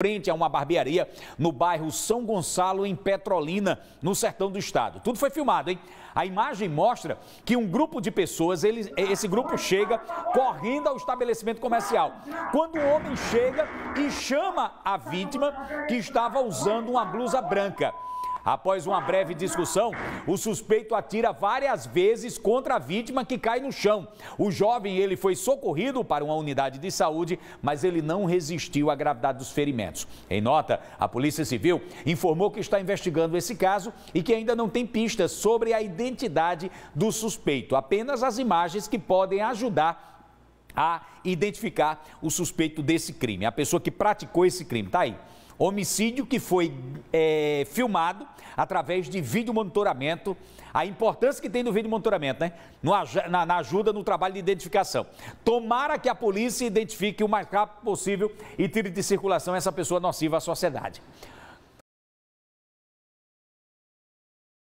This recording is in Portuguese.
frente a uma barbearia no bairro São Gonçalo, em Petrolina, no sertão do estado. Tudo foi filmado, hein? A imagem mostra que um grupo de pessoas, ele, esse grupo chega correndo ao estabelecimento comercial. Quando o homem chega e chama a vítima que estava usando uma blusa branca. Após uma breve discussão, o suspeito atira várias vezes contra a vítima que cai no chão. O jovem ele foi socorrido para uma unidade de saúde, mas ele não resistiu à gravidade dos ferimentos. Em nota, a Polícia Civil informou que está investigando esse caso e que ainda não tem pistas sobre a identidade do suspeito, apenas as imagens que podem ajudar a identificar o suspeito desse crime, a pessoa que praticou esse crime. Tá aí. Homicídio que foi é, filmado através de vídeo monitoramento. A importância que tem do vídeo monitoramento, né? No, na, na, ajuda no trabalho de identificação. Tomara que a polícia identifique o mais rápido possível e tire de circulação essa pessoa nociva à sociedade.